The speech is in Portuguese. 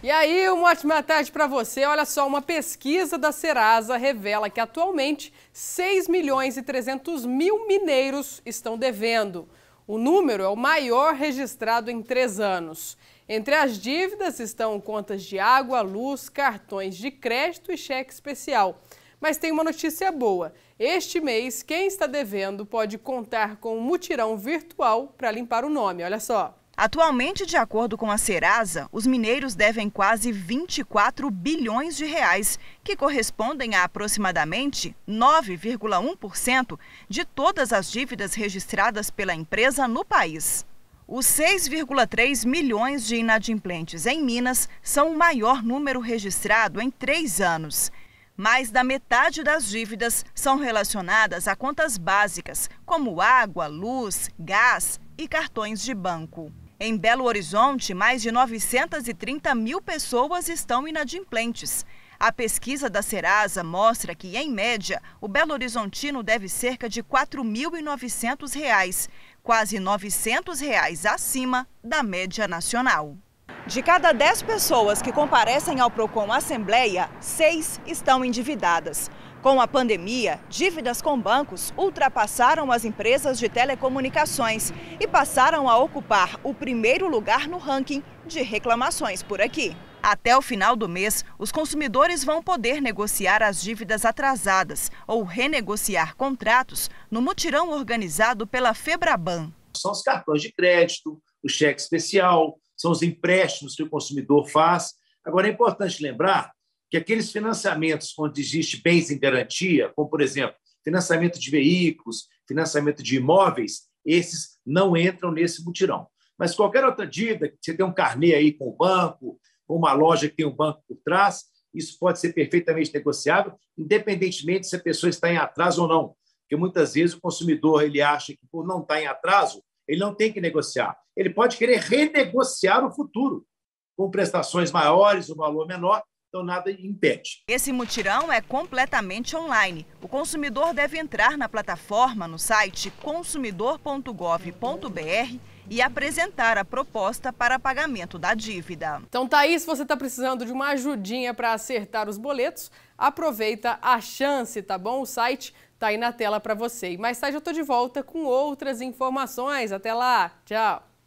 E aí, uma ótima tarde para você. Olha só, uma pesquisa da Serasa revela que atualmente 6 milhões e 300 mil mineiros estão devendo. O número é o maior registrado em três anos. Entre as dívidas estão contas de água, luz, cartões de crédito e cheque especial. Mas tem uma notícia boa. Este mês, quem está devendo pode contar com um mutirão virtual para limpar o nome. Olha só. Atualmente, de acordo com a Serasa, os mineiros devem quase 24 bilhões de reais, que correspondem a aproximadamente 9,1% de todas as dívidas registradas pela empresa no país. Os 6,3 milhões de inadimplentes em Minas são o maior número registrado em três anos. Mais da metade das dívidas são relacionadas a contas básicas, como água, luz, gás e cartões de banco. Em Belo Horizonte, mais de 930 mil pessoas estão inadimplentes. A pesquisa da Serasa mostra que, em média, o Belo Horizontino deve cerca de R$ reais, quase R$ 900 reais acima da média nacional. De cada 10 pessoas que comparecem ao PROCON Assembleia, seis estão endividadas. Com a pandemia, dívidas com bancos ultrapassaram as empresas de telecomunicações e passaram a ocupar o primeiro lugar no ranking de reclamações por aqui. Até o final do mês, os consumidores vão poder negociar as dívidas atrasadas ou renegociar contratos no mutirão organizado pela Febraban. São os cartões de crédito, o cheque especial, são os empréstimos que o consumidor faz. Agora, é importante lembrar que aqueles financiamentos onde existe bens em garantia, como, por exemplo, financiamento de veículos, financiamento de imóveis, esses não entram nesse mutirão. Mas qualquer outra dívida, que você tem um carnê aí com o banco, com uma loja que tem um banco por trás, isso pode ser perfeitamente negociável, independentemente se a pessoa está em atraso ou não. Porque muitas vezes o consumidor ele acha que, por não estar em atraso, ele não tem que negociar. Ele pode querer renegociar o futuro, com prestações maiores, um valor menor, então nada impede. Esse mutirão é completamente online. O consumidor deve entrar na plataforma no site consumidor.gov.br e apresentar a proposta para pagamento da dívida. Então, Thaís, se você está precisando de uma ajudinha para acertar os boletos, aproveita a chance, tá bom? O site está aí na tela para você. E mais tarde eu estou de volta com outras informações. Até lá, tchau!